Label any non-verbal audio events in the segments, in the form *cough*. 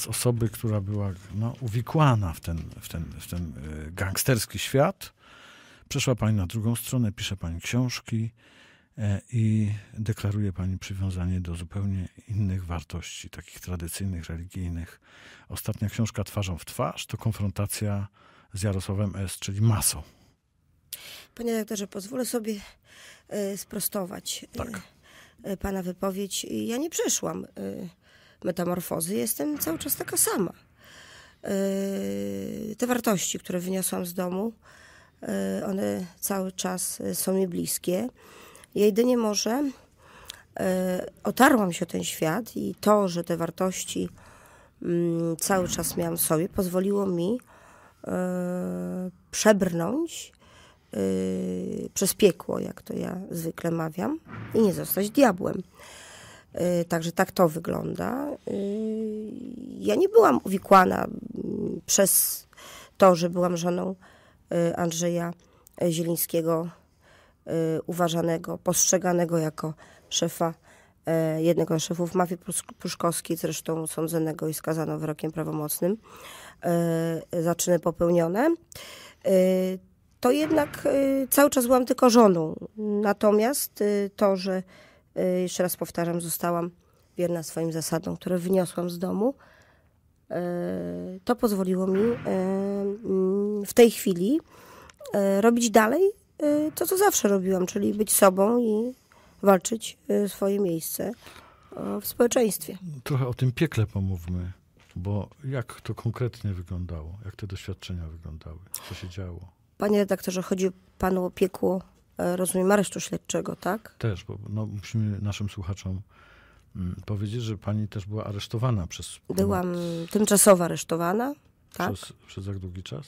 z osoby, która była no, uwikłana w ten, w, ten, w ten e, gangsterski świat, przeszła pani na drugą stronę, pisze pani książki e, i deklaruje pani przywiązanie do zupełnie innych wartości, takich tradycyjnych, religijnych. Ostatnia książka Twarzą w twarz to konfrontacja z Jarosławem S., czyli masą. Panie doktorze, pozwolę sobie e, sprostować tak. pana wypowiedź. Ja nie przeszłam metamorfozy, jestem cały czas taka sama. Yy, te wartości, które wyniosłam z domu, yy, one cały czas yy, są mi bliskie. Ja jedynie może otarłam się o ten świat i to, że te wartości mm, cały czas miałam w sobie, pozwoliło mi przebrnąć przez piekło, jak to ja zwykle mawiam, i nie zostać diabłem. Y, także tak to wygląda. Y, ja nie byłam uwikłana mm, przez to, że byłam żoną y, Andrzeja Zielińskiego, uważanego, postrzeganego jako szefa jednego z szefów mafii pruszkowskiej, zresztą sądzonego i skazano wyrokiem prawomocnym za czyny popełnione. To jednak cały czas byłam tylko żoną. Natomiast to, że Y, jeszcze raz powtarzam, zostałam wierna swoim zasadom, które wyniosłam z domu. Y, to pozwoliło mi y, w tej chwili robić dalej to, co zawsze robiłam, czyli być sobą i walczyć swoje miejsce w społeczeństwie. Trochę o tym piekle pomówmy, bo jak to konkretnie wyglądało? Jak te doświadczenia wyglądały? Co się działo? Panie redaktorze, chodzi panu o piekło E, rozumiem, aresztu śledczego, tak? Też, bo no, musimy naszym słuchaczom mm, powiedzieć, że pani też była aresztowana przez... Byłam ponad... tymczasowo aresztowana, tak? Przez, przez jak długi czas?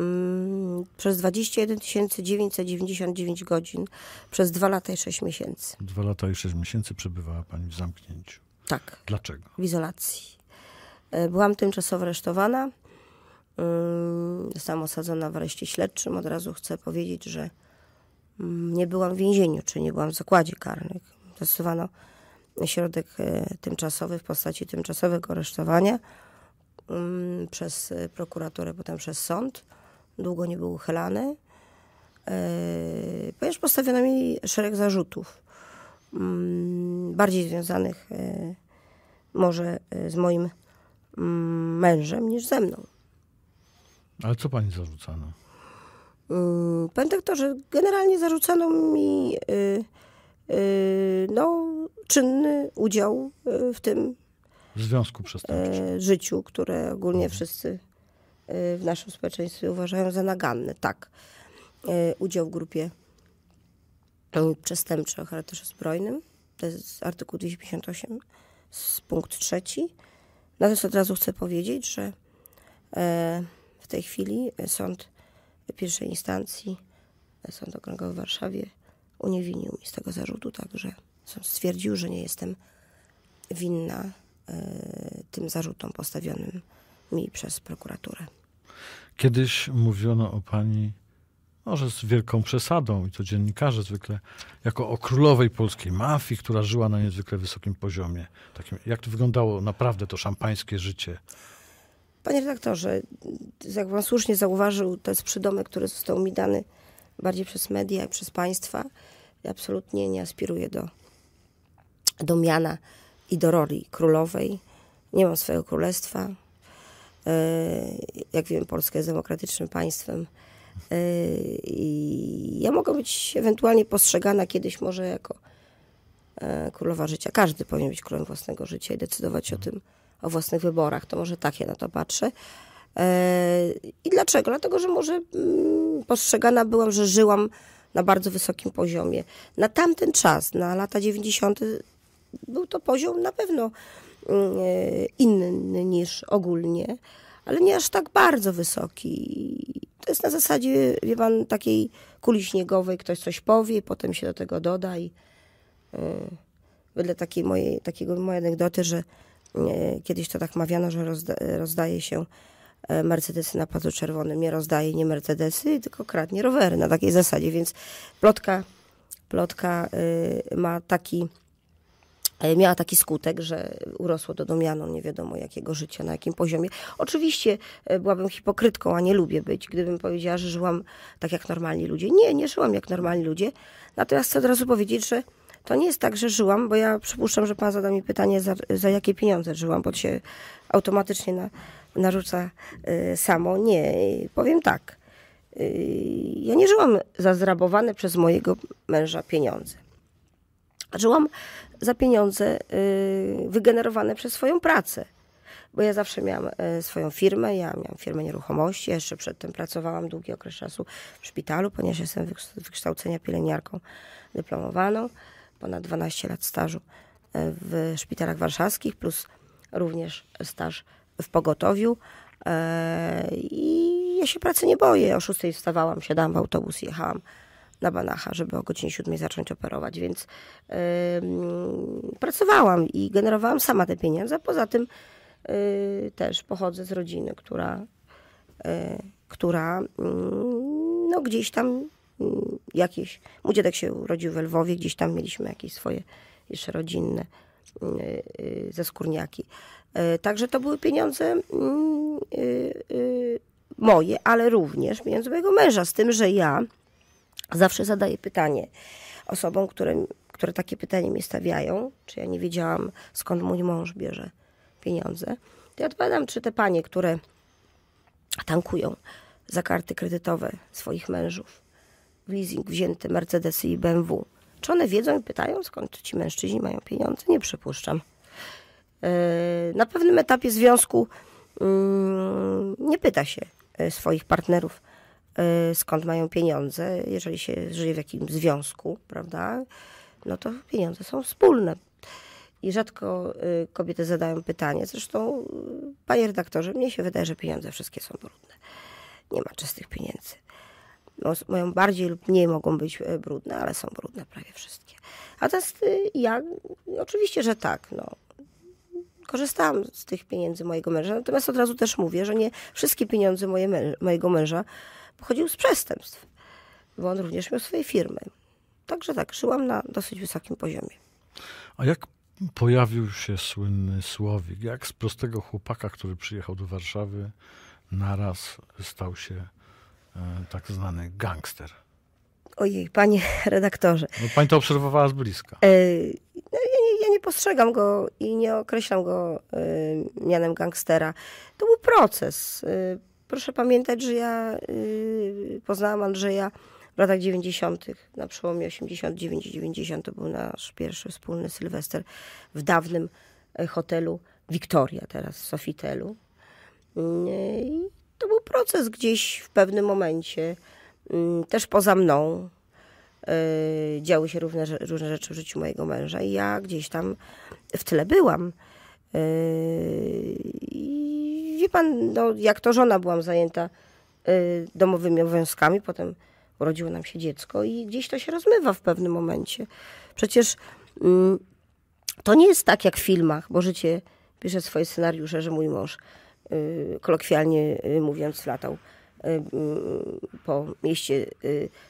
Mm, przez 21 999 godzin, przez 2 lata i 6 miesięcy. 2 lata i 6 miesięcy przebywała pani w zamknięciu. Tak. Dlaczego? W izolacji. E, byłam tymczasowo aresztowana. Zostałam mm, osadzona w areszcie śledczym. Od razu chcę powiedzieć, że Mm, nie byłam w więzieniu, czy nie byłam w zakładzie karnym. Stosowano środek e, tymczasowy w postaci tymczasowego aresztowania mm, przez e, prokuraturę, potem przez sąd. Długo nie był uchylany, e, ponieważ postawiono mi szereg zarzutów, mm, bardziej związanych może z moim mężem niż ze mną. Ale co pani zarzucano? Y, to, że generalnie zarzucano mi y, y, no, czynny udział w tym związku przestępczym. życiu, które ogólnie mhm. wszyscy w naszym społeczeństwie uważają za naganne. Tak, udział w grupie przestępczej o charakterze zbrojnym, to jest artykuł 258, punkt trzeci. Natomiast od razu chcę powiedzieć, że e, w tej chwili sąd pierwszej instancji Sąd Okręgowy w Warszawie uniewinił mi z tego zarzutu, także sąd stwierdził, że nie jestem winna y, tym zarzutom postawionym mi przez prokuraturę. Kiedyś mówiono o pani, może z wielką przesadą, i to dziennikarze zwykle, jako o królowej polskiej mafii, która żyła na niezwykle wysokim poziomie. Takim, jak to wyglądało naprawdę to szampańskie życie Panie redaktorze, jak pan słusznie zauważył, to jest przydomek, który został mi dany bardziej przez media i przez państwa. Ja absolutnie nie aspiruję do, do miana i do roli królowej. Nie mam swojego królestwa. E, jak wiem, Polska jest demokratycznym państwem. E, I ja mogę być ewentualnie postrzegana kiedyś może jako e, królowa życia. Każdy powinien być królem własnego życia i decydować o tym, o własnych wyborach. To może tak ja na to patrzę. E, I dlaczego? Dlatego, że może mm, postrzegana byłam, że żyłam na bardzo wysokim poziomie. Na tamten czas, na lata 90., był to poziom na pewno mm, inny niż ogólnie, ale nie aż tak bardzo wysoki. To jest na zasadzie, wie pan, takiej kuli śniegowej, ktoś coś powie, potem się do tego doda i e, wedle takiej mojej, takiego mojej anegdoty, że Kiedyś to tak mawiano, że rozda rozdaje się e, Mercedesy na pasu czerwonym. Nie rozdaje nie Mercedesy, tylko kradnie rowery na takiej zasadzie. Więc plotka, plotka y, ma taki e, miała taki skutek, że urosło do domianu nie wiadomo jakiego życia, na jakim poziomie. Oczywiście e, byłabym hipokrytką, a nie lubię być, gdybym powiedziała, że żyłam tak jak normalni ludzie. Nie, nie żyłam jak normalni ludzie. Natomiast chcę od razu powiedzieć, że to nie jest tak, że żyłam, bo ja przypuszczam, że pan zada mi pytanie, za, za jakie pieniądze żyłam, bo się automatycznie na, narzuca y, samo. Nie, powiem tak. Y, ja nie żyłam za zrabowane przez mojego męża pieniądze. Żyłam za pieniądze y, wygenerowane przez swoją pracę bo ja zawsze miałam y, swoją firmę, ja miałam firmę nieruchomości, jeszcze przedtem pracowałam długi okres czasu w szpitalu, ponieważ jestem wykształcenia pielęgniarką dyplomowaną ponad 12 lat stażu e, w szpitalach warszawskich, plus również staż w pogotowiu. E, I ja się pracy nie boję. O 6 wstawałam, siadałam w autobus i jechałam na Banacha, żeby o godzinie 7 zacząć operować, więc yy, pracowałam i generowałam sama te pieniądze. Poza tym yy, też pochodzę z rodziny, która, yy, która mm, no, gdzieś tam mm, jakieś. Mój dziadek się urodził we Lwowie, gdzieś tam mieliśmy jakieś swoje jeszcze rodzinne mm, y, y, skórniaki. E, także to były pieniądze mm, y, moje, ale również pieniądze mojego męża, z tym, że ja zawsze zadaję pytanie osobom, które, które takie pytanie mi stawiają, czy ja nie wiedziałam, skąd mój mąż bierze pieniądze. To ja odpowiadam, czy te panie, które tankują za karty kredytowe swoich mężów, w leasing wzięte Mercedesy i BMW. Czy one wiedzą i pytają, skąd ci mężczyźni mają pieniądze? Nie przypuszczam. E, na pewnym etapie związku mm, nie pyta się e, swoich partnerów, e, skąd mają pieniądze, jeżeli się żyje w jakimś związku, prawda? No to pieniądze są wspólne. I rzadko kobiety zadają pytanie. Zresztą, panie redaktorze, mnie się wydaje, że pieniądze wszystkie są brudne. Nie ma czystych pieniędzy mają bardziej lub mniej mogą być e, brudne, ale są brudne prawie wszystkie. A Natomiast y, ja, oczywiście, że tak, no. Korzystałam z tych pieniędzy mojego męża, natomiast od razu też mówię, że nie wszystkie pieniądze moje męż, mojego męża pochodziły z przestępstw, bo on również miał swoje firmy. Także tak, żyłam na dosyć wysokim poziomie. A jak pojawił się słynny Słowik? Jak z prostego chłopaka, który przyjechał do Warszawy, naraz stał się E, tak zwany gangster. Ojej, panie redaktorze. No, pani to obserwowała z bliska. E, no, ja, nie, ja, nie, postrzegam go i nie określam go yy, mianem gangstera. To był proces. proszę pamiętać, że ja poznałam Andrzeja w latach 90., na przełomie 89 90 to był nasz pierwszy wspólny sylwester w dawnym hotelu Wiktoria, teraz w Sofitelu to był proces gdzieś w pewnym momencie, mm, też poza mną. Y, działy się różne, różne rzeczy w życiu mojego męża i ja gdzieś tam w tyle byłam. Y, I wie pan, no, jak to żona byłam zajęta y, domowymi obowiązkami, potem urodziło nam się dziecko i gdzieś to się rozmywa w pewnym momencie. Przecież mm, to nie jest tak jak w filmach, bo życie pisze swoje scenariusze, że mój mąż Y, kolokwialnie y, mówiąc, latał y, po mieście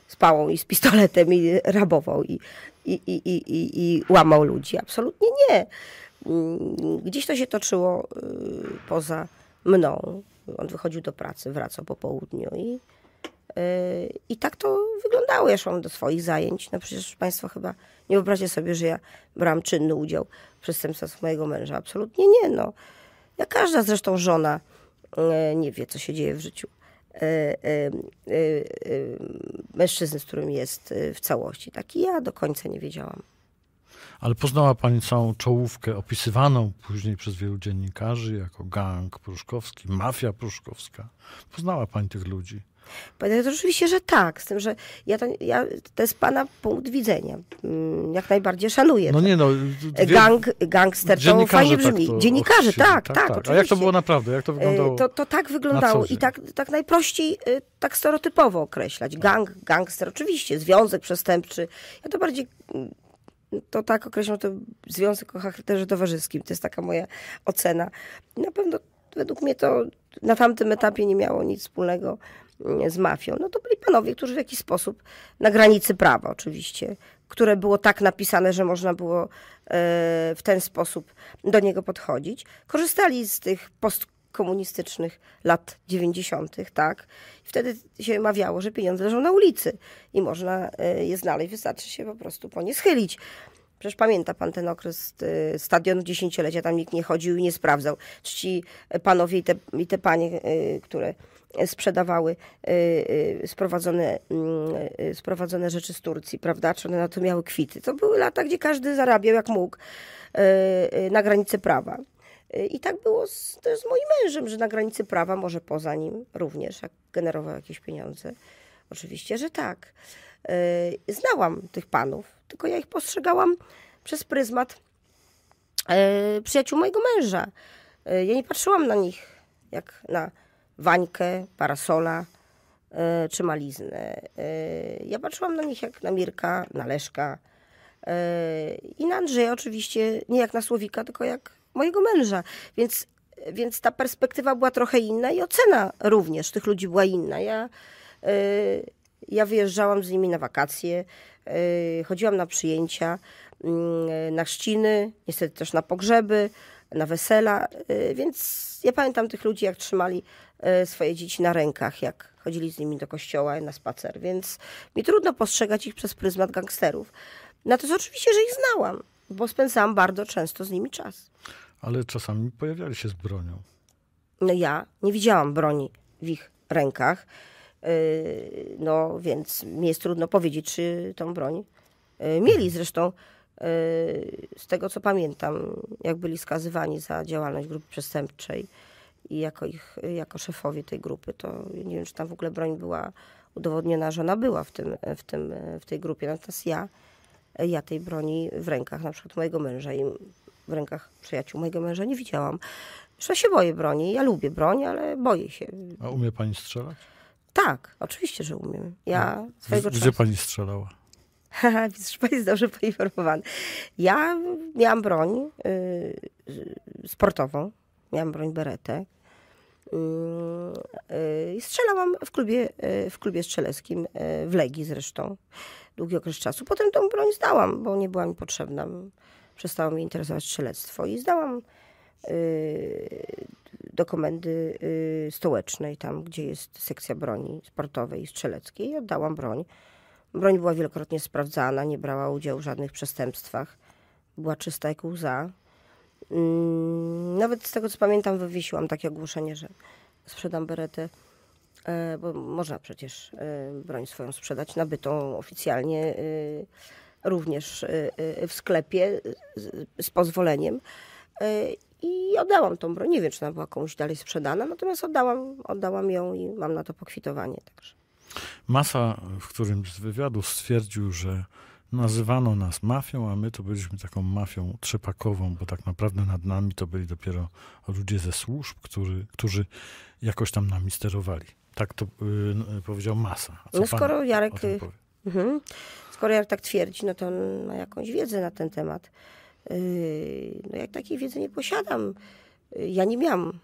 z pałą i z pistoletem i rabował i, i, i, i, i łamał ludzi. Absolutnie nie. Mm, gdzieś to się toczyło poza mną. On wychodził do pracy, wracał po południu i, i tak to wyglądało. Ja szłam do swoich zajęć. No przecież Państwo chyba nie wyobraźcie sobie, że ja brałam czynny udział w przestępstwach mojego męża. Absolutnie nie. No. Jak każda zresztą żona e, nie wie, co się dzieje w życiu e, e, mężczyzny, z którym jest w całości. Tak i ja do końca nie wiedziałam. Ale poznała pani całą czołówkę opisywaną później przez wielu dziennikarzy jako gang pruszkowski, mafia pruszkowska. Poznała pani tych ludzi to oczywiście, że tak, z tym, że ja to, ja, to jest pana punkt widzenia. Mm, jak najbardziej szanuję. No to. nie no. E, gang, gangster to fajnie brzmi. Tak to dziennikarze, tak, tak, tak, oczywiście. Tak. A jak to było naprawdę? Jak to wyglądało? E, to, to tak wyglądało i tak, tak najprościej, e, tak stereotypowo określać. Tak. Gang, gangster, oczywiście, związek przestępczy. Ja to bardziej mm, to tak określam to związek o charakterze towarzyskim. To jest taka moja ocena. Na pewno według mnie to na tamtym etapie nie miało nic wspólnego z mafią, no to byli panowie, którzy w jakiś sposób na granicy prawa oczywiście, które było tak napisane, że można było e, w ten sposób do niego podchodzić, korzystali z tych postkomunistycznych lat 90., tak? I wtedy się mawiało, że pieniądze leżą na ulicy i można e, je znaleźć, wystarczy się po prostu po nie schylić. Przecież pamięta pan ten okres y, stadionu dziesięciolecia, tam nikt nie chodził i nie sprawdzał. Ci panowie i te, i te panie, y, które sprzedawały y, sprowadzone, sprowadzone rzeczy z Turcji, prawda? Czy one na to miały kwity? To były lata, gdzie każdy zarabiał jak mógł na granicy prawa. I tak było z, też z moim mężem, że na granicy prawa, może poza nim również, jak generował jakieś pieniądze. Oczywiście, że tak. Y, znałam tych panów, tylko ja ich postrzegałam przez pryzmat y, przyjaciół mojego męża. Y, ja nie patrzyłam na nich jak na Wańkę, Parasola czy Maliznę. Ja patrzyłam na nich jak na Mirka, na Leszka i na Andrzeja oczywiście, nie jak na Słowika, tylko jak mojego męża. Więc, więc ta perspektywa była trochę inna i ocena również tych ludzi była inna. Ja ja wyjeżdżałam z nimi na wakacje, yy, chodziłam na przyjęcia, yy, na chrzciny, niestety też na pogrzeby, na wesela, yy, więc ja pamiętam tych ludzi, jak trzymali swoje dzieci na rękach, jak chodzili z nimi do kościoła na spacer, więc mi trudno postrzegać ich przez pryzmat gangsterów. Na Natomiast oczywiście, że ich znałam, bo spędzałam bardzo często z nimi czas. Ale czasami pojawiali się z bronią. No ja nie widziałam broni w ich rękach. No więc mi jest trudno powiedzieć, czy tą broń e, mieli. Zresztą e, z tego co pamiętam, jak byli skazywani za działalność grupy przestępczej i jako, ich, jako szefowie tej grupy, to nie wiem, czy tam w ogóle broń była udowodniona, że ona była w, tym, w, tym, w tej grupie. Natomiast ja, ja tej broni w rękach na przykład mojego męża i w rękach przyjaciół mojego męża nie widziałam. Że się boję broni. Ja lubię broń, ale boję się. A umie pani strzelać? Tak, oczywiście, że umiem. Ja mhm. swojego Gdzie czasu... pani strzelała? Mistrz *laughs* pani jest dobrze poinformowany. Ja miałam broń y, sportową, miałam broń beretę. Y, y, i strzelałam w klubie, w klubie strzeleckim, w Legii zresztą, długi okres czasu. Potem tą broń zdałam, bo nie była mi potrzebna. Przestało mi interesować strzelectwo i zdałam do komendy y, stołecznej, tam gdzie jest sekcja broni sportowej i strzeleckiej i oddałam broń. Broń była wielokrotnie sprawdzana, nie brała udziału w żadnych przestępstwach. Była czysta jak łza. Mm, nawet z tego co pamiętam, wywiesiłam takie ogłoszenie, że sprzedam beretę, e, bo można przecież e, broń swoją sprzedać, nabytą oficjalnie e, również w sklepie z pozwoleniem i oddałam tą broń. Nie wiem, czy ona była komuś dalej sprzedana, natomiast oddałam, oddałam ją i mam na to pokwitowanie. Także. Masa w którymś z wywiadów stwierdził, że nazywano nas mafią, a my to byliśmy taką mafią trzepakową, bo tak naprawdę nad nami to byli dopiero ludzie ze służb, który, którzy jakoś tam nami sterowali. Tak to yy, powiedział Masa. No skoro Jarek, y, mhm. skoro Jarek tak twierdzi, no to on ma jakąś wiedzę na ten temat. Yy, no jak takiej wiedzy nie posiadam. Yy, ja nie miałam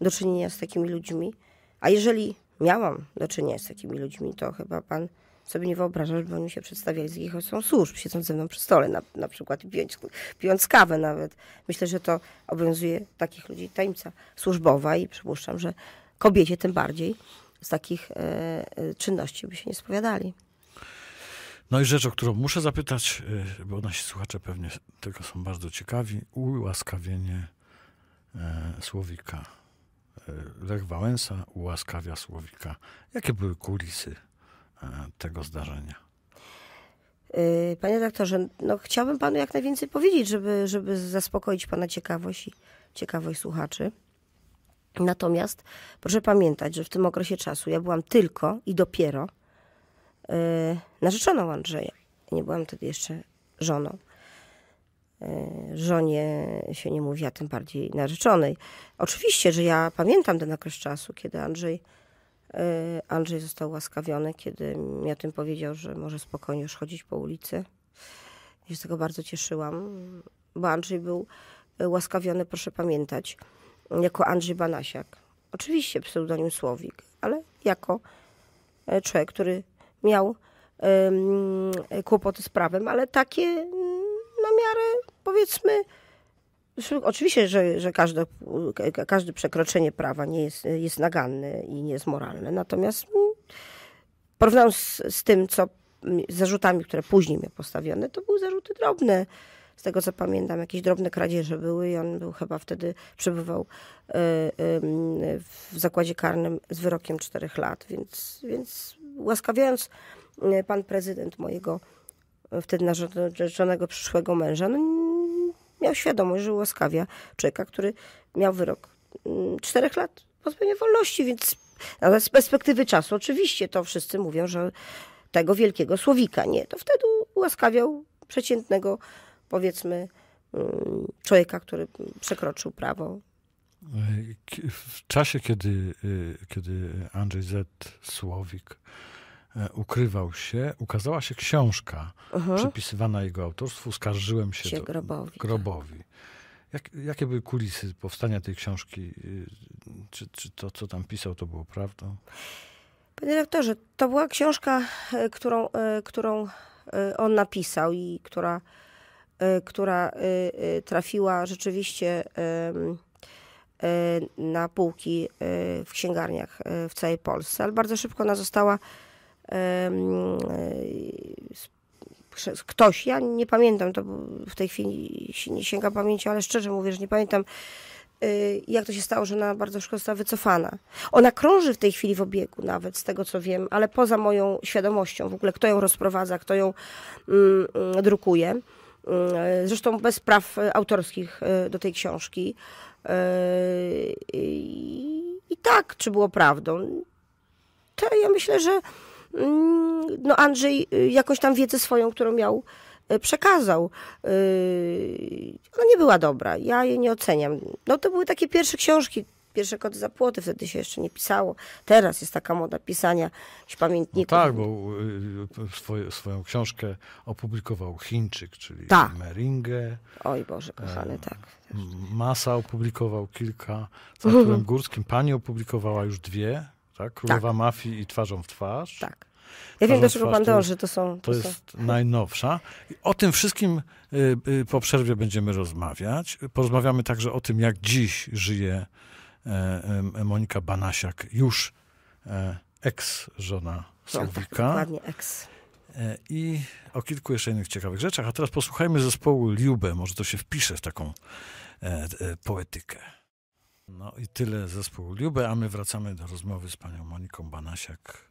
do czynienia z takimi ludźmi. A jeżeli miałam do czynienia z takimi ludźmi, to chyba pan sobie nie wyobraża, żeby oni się przedstawiali z jakich są służb, siedząc ze mną przy stole na, na przykład i pijąc, pijąc kawę nawet. Myślę, że to obowiązuje takich ludzi tajemnica służbowa i przypuszczam, że kobiecie tym bardziej z takich e, e czynności by się nie spowiadali. No i rzecz, o którą muszę zapytać, y, bo nasi słuchacze pewnie tego są bardzo ciekawi, ułaskawienie e, Słowika. E, Lech Wałęsa ułaskawia Słowika. Jakie były kulisy e, tego zdarzenia? Panie doktorze, no chciałbym panu jak najwięcej powiedzieć, żeby, żeby zaspokoić pana ciekawość i ciekawość słuchaczy. Natomiast proszę pamiętać, że w tym okresie czasu ja byłam tylko i dopiero Y, narzeczoną Andrzeja. Nie byłam wtedy jeszcze żoną. Y, żonie się nie mówi, a tym bardziej narzeczonej. Oczywiście, że ja pamiętam ten okres czasu, kiedy Andrzej, y, Andrzej został łaskawiony, kiedy mi o tym powiedział, że może spokojnie już chodzić po ulicy. Ja się z tego bardzo cieszyłam, bo Andrzej był łaskawiony, proszę pamiętać, jako Andrzej Banasiak. Oczywiście pseudonim Słowik, ale jako człowiek, który miał kłopoty z prawem, ale takie mm, na miarę powiedzmy. Oczywiście, że, że każde, każde przekroczenie prawa nie jest, jest naganne i nie jest moralne. Natomiast mm, porównując z, z tym, co mm, z zarzutami, które później miał postawione, to były zarzuty drobne. Z tego co pamiętam, jakieś drobne kradzieże były i on był chyba wtedy, przebywał e, w zakładzie karnym z wyrokiem czterech lat, więc, więc ułaskawiając e, pan prezydent mojego e, wtedy narzeczonego przyszłego męża, no, miał świadomość, że ułaskawia człowieka, który miał wyrok mm, czterech lat pozbawienia wolności, więc ale z perspektywy czasu oczywiście to wszyscy mówią, że tego wielkiego słowika. Nie, to wtedy ułaskawiał przeciętnego, powiedzmy, mm, człowieka, który przekroczył prawo w czasie, kiedy, kiedy Andrzej Z. Słowik e, ukrywał się, ukazała się książka uh-huh. przypisywana jego autorstwu. Skarżyłem się, się do, grobowi. Tak. grobowi. Jak, jakie były kulisy powstania tej książki? Y, czy, czy to, co tam pisał, to było prawdą? Panie redaktorze, to była książka, e, którą, e, którą on napisał i która, która trafiła rzeczywiście Y, na półki y, w księgarniach y, w całej Polsce, ale bardzo szybko ona została ktoś, ja nie pamiętam, to w tej chwili nie sięga pamięci, ale szczerze mówię, że nie pamiętam jak to się stało, że ona bardzo szybko została wycofana. Ona krąży w tej chwili w obiegu nawet, z tego co wiem, ale poza moją świadomością w ogóle, kto ją rozprowadza, kto ją mm, mm, drukuje. E, zresztą bez praw e, autorskich e, do tej książki. I tak, czy było prawdą? To ja myślę, że mm, no Andrzej jakoś tam wiedzę swoją, którą miał, przekazał. Ona nie była dobra, ja jej nie oceniam. No to były takie pierwsze książki, Pierwsze kody za płoty, wtedy się jeszcze nie pisało. Teraz jest taka moda pisania pamiętników. No tak, bo y, swoje, swoją książkę opublikował Chińczyk, czyli Ta. Meringę. Oj Boże, kochany, e, tak. Masa opublikował kilka, z Arturem *laughs* Górskim. Pani opublikowała już dwie, tak? Królowa tak. Mafii i Twarzą w Twarz. Tak. Ja wiem, do czego pan dąży, to są... To, to jest są. najnowsza. I o tym wszystkim y, y, po przerwie będziemy rozmawiać. Porozmawiamy także o tym, jak dziś żyje E, e, Monika Banasiak, już eks-żona no Sylwika. Tak, dokładnie eks. E, I o kilku jeszcze innych ciekawych rzeczach. A teraz posłuchajmy zespołu Liube. Może to się wpisze w taką poetykę. No i tyle zespołu Liube, a my wracamy do rozmowy z panią Moniką Banasiak.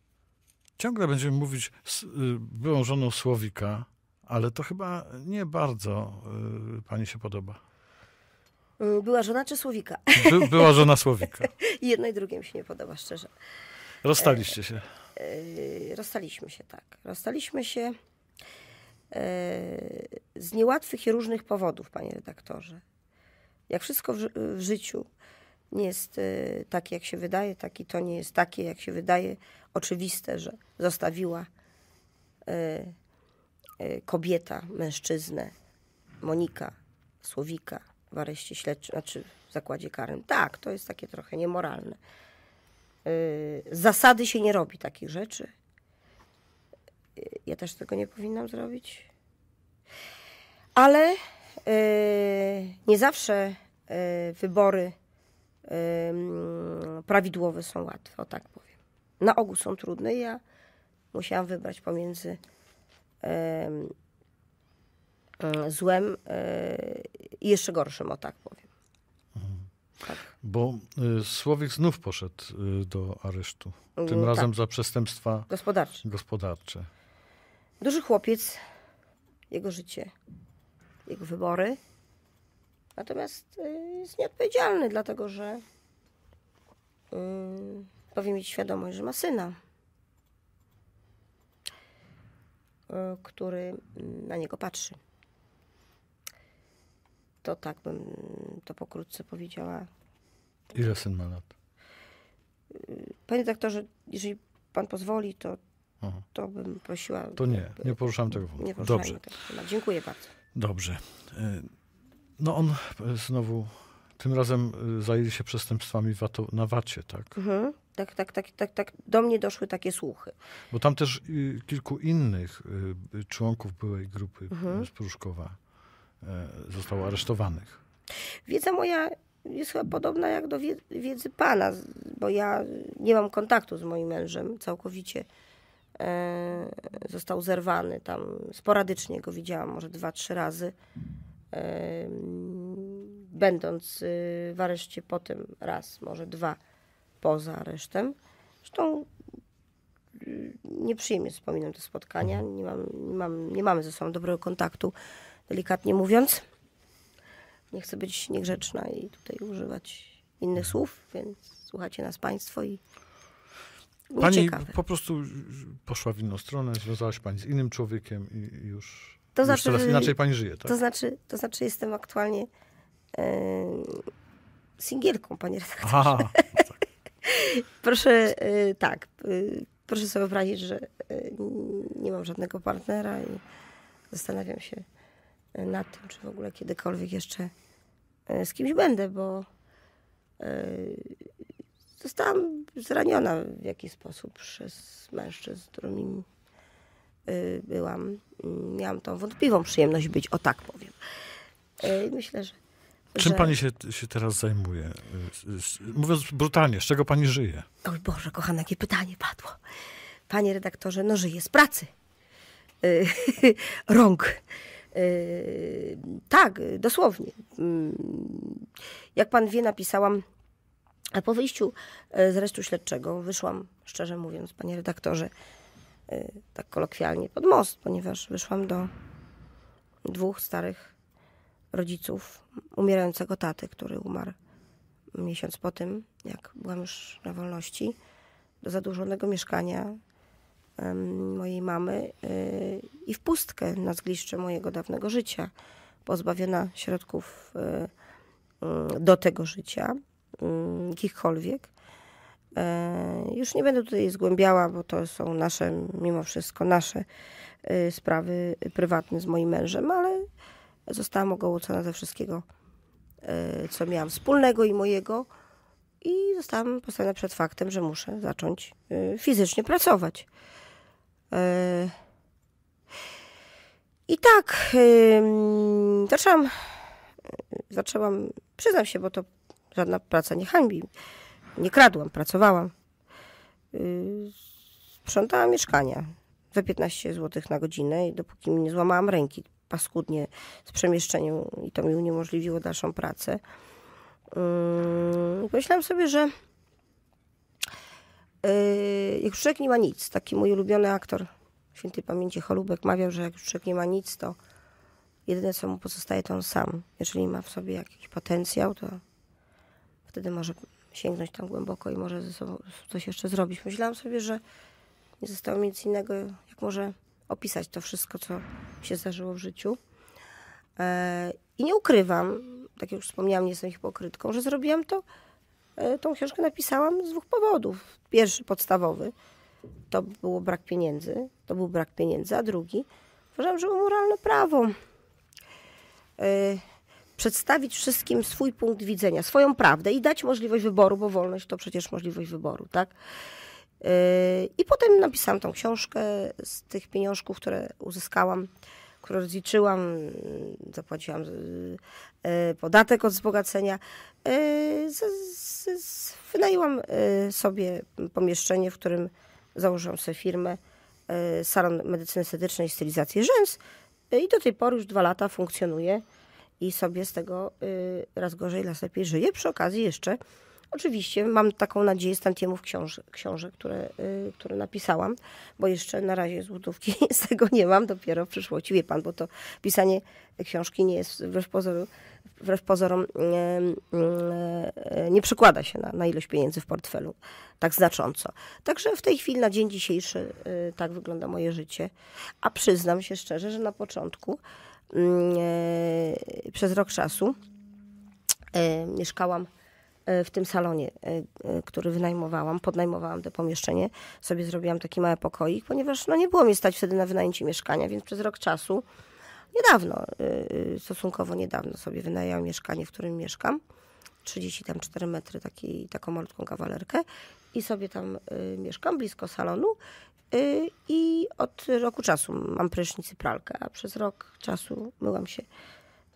Ciągle będziemy mówić z y, byłą żoną Słowika, ale to chyba nie bardzo y, pani się podoba. Y, była żona czy Słowika? By, była żona Słowika. *laughs* Jedno i drugie mi się nie podoba, szczerze. Rozstaliście się. E, e, rozstaliśmy się, tak. Rozstaliśmy się e, z niełatwych i różnych powodów, panie redaktorze. Jak wszystko w, ży w życiu nie jest takie, jak się wydaje, tak i to nie jest takie, jak się wydaje. Oczywiste, że zostawiła kobieta, mężczyznę, Monika, Słowika w areszcie śledczym, znaczy w zakładzie karnym. Tak, to jest takie trochę niemoralne. Z y, zasady się nie robi takich rzeczy. Y, ja też tego nie powinnam zrobić. Ale y, nie zawsze wybory prawidłowe są łatwe, o tak powiem. Na ogół są trudne. Ja musiałam wybrać pomiędzy E, złem e, i jeszcze gorszym, o tak powiem. Tak. Bo e, Słowik znów poszedł do aresztu. Tym no tak. razem za przestępstwa gospodarcze. gospodarcze. Duży chłopiec, jego życie, jego wybory. Natomiast jest nieodpowiedzialny, dlatego że yy, powinien mieć świadomość, że ma syna, yy, który na niego patrzy to tak bym to pokrótce powiedziała. Ile syn ma lat? Panie doktorze, jeżeli pan pozwoli, to, to bym prosiła. To nie, nie poruszam tego wątku. Nie Dobrze. Tego Dziękuję bardzo. Dobrze. E, no on e, znowu, tym razem e, zajęli się przestępstwami na wacie, tak? Mhm. Tak, tak, tak, tak, tak. Do mnie doszły takie słuchy. Bo tam też kilku innych członków byłej grupy mhm. z Pruszkowa E, zostało aresztowanych. Wiedza moja jest chyba podobna jak do wiedzy pana, bo ja nie mam kontaktu z moim mężem całkowicie. E, został zerwany tam sporadycznie go widziałam może dwa, trzy razy. E, będąc y, w areszcie potem raz, może dwa poza aresztem. Zresztą y, nieprzyjemnie wspominam te spotkania, nie, mam, nie, mam, nie mamy ze sobą dobrego kontaktu delikatnie mówiąc. Nie chcę być niegrzeczna i tutaj używać innych słów, więc słuchacie nas Państwo i nie Pani po prostu poszła w inną stronę, związała się Pani z innym człowiekiem i już, to już znaczy, inaczej Pani żyje, tak? To znaczy, to znaczy jestem aktualnie yy, singielką, Panie redaktorze. Aha, *laughs* tak. proszę, yy, tak, yy, proszę sobie wyobrazić, że y, nie mam żadnego partnera i zastanawiam się, E, nad tym, czy w ogóle kiedykolwiek jeszcze e, z kimś będę, bo e, zostałam zraniona w jakiś sposób przez mężczyzn, z którymi byłam. Miałam tą wątpliwą przyjemność być, o tak powiem. Myślę, że. Czym że... pani się, się teraz zajmuje? Mówiąc brutalnie, z czego pani żyje? Oj Boże, kochane, jakie pytanie padło. Panie redaktorze, no żyję z pracy. *laughs* Rąk. Yy, tak, dosłownie. Mm, jak pan wie, napisałam. A po wyjściu e, z resztu śledczego wyszłam, szczerze mówiąc, panie redaktorze, e, tak kolokwialnie, pod most, ponieważ wyszłam do dwóch starych rodziców umierającego taty, który umarł miesiąc po tym, jak byłam już na wolności, do zadłużonego mieszkania mojej mamy y, i w pustkę na zgliszcze mojego dawnego życia, pozbawiona środków y, do tego życia, y, jakichkolwiek. E, już nie będę tutaj zgłębiała, bo to są nasze, mimo wszystko nasze sprawy prywatne z moim mężem, ale zostałam ogołocona ze wszystkiego, co miałam wspólnego i mojego i zostałam postawiona przed faktem, że muszę zacząć fizycznie pracować. Yy, I tak, yy, zaczęłam, zaczęłam, przyznam się, bo to żadna praca nie hańbi. Nie kradłam, pracowałam. Yy, sprzątałam mieszkania za 15 zł na godzinę i dopóki mi nie złamałam ręki paskudnie z przemieszczeniem i to mi uniemożliwiło dalszą pracę. Pomyślałam sobie, że Y, jak Juszczek nie ma nic, taki mój ulubiony aktor świętej pamięci Cholubek mawiał, że jak Juszczek nie ma nic, to jedyne co mu pozostaje to on sam. Jeżeli ma w sobie jakiś potencjał, to wtedy może sięgnąć tam głęboko i może ze sobą coś jeszcze zrobić. Myślałam sobie, że nie zostało mi nic innego, jak może opisać to wszystko, co się zdarzyło w życiu. E, I nie ukrywam, tak jak już wspomniałam, nie jestem hipokrytką, że zrobiłam to E, tą książkę napisałam z dwóch powodów. Pierwszy, podstawowy, to był brak pieniędzy, to był brak pieniędzy, a drugi, uważam, że było moralne prawo e, przedstawić wszystkim swój punkt widzenia, swoją prawdę i dać możliwość wyboru, bo wolność to przecież możliwość wyboru, tak? E, I potem napisałam tą książkę z tych pieniążków, które uzyskałam które rozliczyłam, mm, zapłaciłam y, y, podatek od wzbogacenia, y, wynajęłam sobie pomieszczenie, w którym założyłam sobie firmę, salon medycyny estetycznej i stylizacji rzęs i do tej pory już dwa lata funkcjonuje i sobie z tego raz gorzej, raz lepiej żyję. Przy okazji jeszcze Oczywiście mam taką nadzieję z tantiemów książ książek, które, y, które napisałam, bo jeszcze na razie złotówki *laughs* z tego nie mam, dopiero w przyszłości, wie pan, bo to pisanie książki nie jest wbrew, pozoru, wbrew pozorom y, y, nie przekłada się na, na, ilość pieniędzy w portfelu tak znacząco. Także w tej chwili, na dzień dzisiejszy y, tak wygląda moje życie, a przyznam się szczerze, że na początku mm, e, przez rok czasu e, mieszkałam E, w tym salonie, e, e, który wynajmowałam, podnajmowałam to pomieszczenie, sobie zrobiłam taki mały pokoik, ponieważ no, nie było mi stać wtedy na wynajęcie mieszkania, więc przez rok czasu, niedawno, stosunkowo niedawno sobie wynajęłam mieszkanie, w którym mieszkam. 34 metry, taki, taką malutką kawalerkę i sobie tam y, mieszkam blisko salonu y, i od roku czasu mam prysznic i pralkę, a przez rok czasu myłam się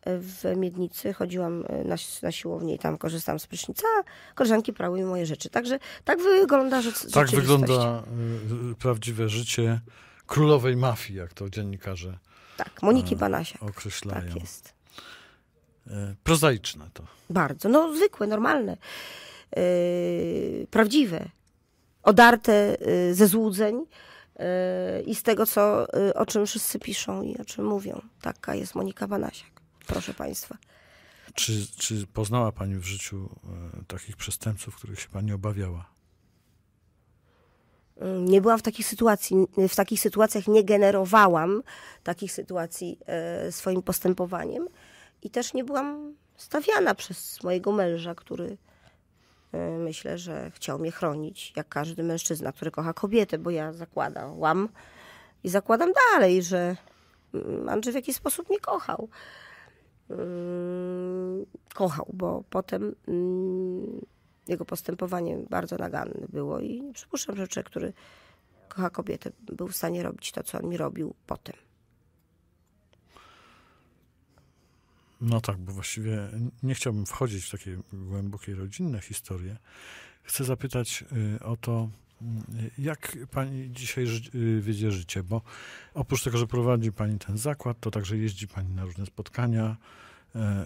w Miednicy, chodziłam e, na, na siłownię i tam korzystam z prysznica, koleżanki prały mi moje rzeczy. Także tak wygląda tak rzeczywistość. Tak wygląda y, prawdziwe życie królowej mafii, jak to dziennikarze Tak, Moniki e, Banasiak. Określają. Tak jest. Y, prozaiczne to. Bardzo. No zwykłe, normalne. Y, prawdziwe. Odarte ze złudzeń i z tego, co, o czym wszyscy piszą i o czym mówią. Taka jest Monika Banasiak proszę Państwa. Czy, czy poznała Pani w życiu e, takich przestępców, których się Pani obawiała? E, nie byłam w takich sytuacji, w takich sytuacjach nie generowałam takich sytuacji e, swoim postępowaniem i też nie byłam stawiana przez mojego męża, który myślę, że chciał mnie chronić, jak każdy mężczyzna, który kocha kobietę, bo ja zakładałam i zakładam dalej, że mm, Andrzej w jakiś sposób mnie kochał. Yy, kochał, bo potem mm, jego postępowanie bardzo naganne było i przypuszczam, że człowiek, który kocha kobietę, był w stanie robić to, co on mi robił potem. No tak, bo właściwie nie chciałbym wchodzić w takie głębokie rodzinne historie. Chcę zapytać y, o to, jak pani dzisiaj y, wiedzie życie? Bo oprócz tego, że prowadzi pani ten zakład, to także jeździ pani na różne spotkania. E,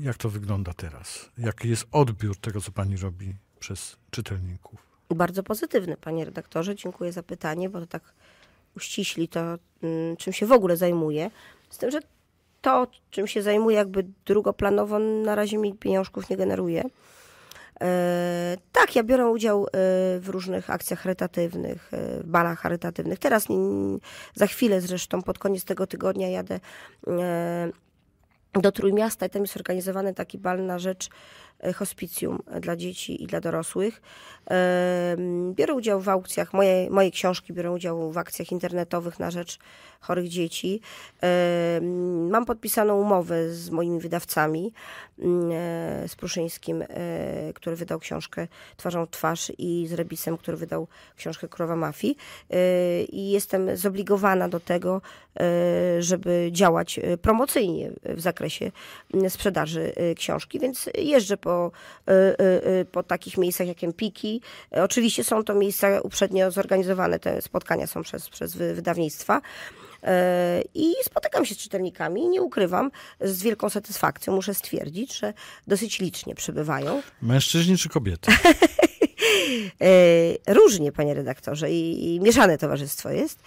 jak to wygląda teraz? Jaki jest odbiór tego, co pani robi przez czytelników? Bardzo pozytywny, panie redaktorze. Dziękuję za pytanie, bo to tak uściśli to, mm, czym się w ogóle zajmuję. Z tym, że to, czym się zajmuję, jakby drugoplanowo, na razie mi pieniążków nie generuje. E, tak, ja biorę udział e, w różnych akcjach charytatywnych, e, balach charytatywnych. Teraz za chwilę zresztą pod koniec tego tygodnia jadę do Trójmiasta i tam jest organizowany taki bal na rzecz E, hospicjum dla dzieci i dla dorosłych. Biorę udział w aukcjach, moje, moje książki biorą udział w akcjach internetowych na rzecz chorych dzieci. Mam podpisaną umowę z moimi wydawcami, mm, e, z Pruszyńskim, e, który wydał książkę Twarzą w twarz i z Rebisem, który wydał książkę Królowa Mafii. I jestem zobligowana do tego, żeby działać promocyjnie w zakresie mm, sprzedaży książki, więc jeżdżę po po, y, y, y, po takich miejscach jak Empiki. Oczywiście są to miejsca uprzednio zorganizowane, te spotkania są przez, przez wydawnictwa. I spotykam się z czytelnikami, nie ukrywam, z wielką satysfakcją muszę stwierdzić, że dosyć licznie przybywają. Mężczyźni czy kobiety? *laughs* E, różnie, panie redaktorze, i, i mieszane towarzystwo jest.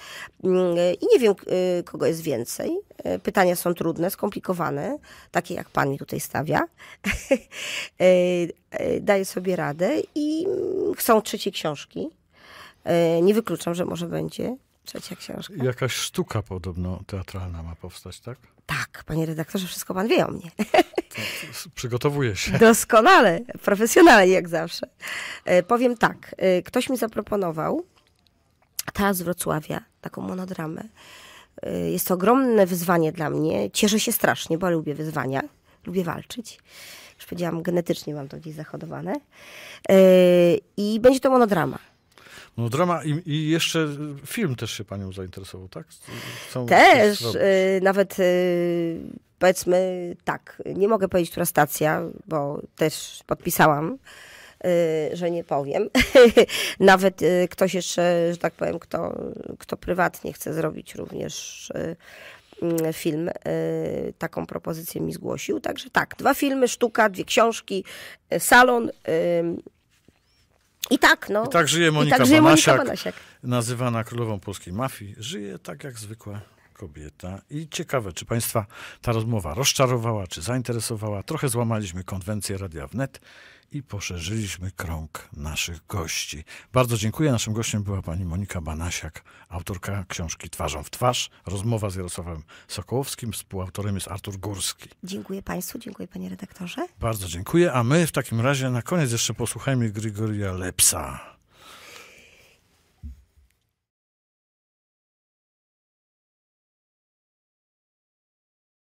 Mm, I nie wiem, e, kogo jest więcej. E, pytania są trudne, skomplikowane, takie jak pan mi tutaj stawia. *laughs* Daję sobie radę i mm, chcą trzeciej książki. Nie wykluczam, że może będzie trzecia książka. Jakaś sztuka podobno teatralna ma powstać, tak? Tak, panie redaktorze, wszystko pan wie o mnie. *laughs* przygotowuję się. Doskonale, profesjonalnie jak zawsze. E, powiem tak, e, ktoś mi zaproponował teraz z Wrocławia, taką monodramę. E, jest to ogromne wyzwanie dla mnie. Cieszę się strasznie, bo lubię wyzwania, lubię walczyć. Już powiedziałam, genetycznie mam to gdzieś zachodowane. I będzie to monodrama. No drama i, i, jeszcze film też się panią zainteresował, tak? Chcą też, y, nawet y, powiedzmy tak, nie mogę powiedzieć, która stacja, bo też podpisałam, y, że nie powiem. *laughs* Nawet y, ktoś jeszcze, że tak powiem, kto, kto prywatnie chce zrobić również y, mm, film, taką propozycję mi zgłosił. Także tak, dwa filmy, sztuka, dwie książki, salon. I tak, no. I tak żyje Monika, tak żyje Monika Banasiak, nazywana królową polskiej mafii. Żyje tak jak zwykła kobieta. I ciekawe, czy Państwa ta rozmowa rozczarowała, czy zainteresowała. Trochę złamaliśmy konwencję Radia Wnet i poszerzyliśmy krąg naszych gości. Bardzo dziękuję. Naszym gościem była pani Monika Banasiak, autorka książki Twarzą w twarz. Rozmowa z Jarosławem Sokołowskim. Współautorem jest Artur Górski. Dziękuję państwu, dziękuję panie redaktorze. Bardzo dziękuję. A my w takim razie na koniec jeszcze posłuchajmy Grigoria Lepsa.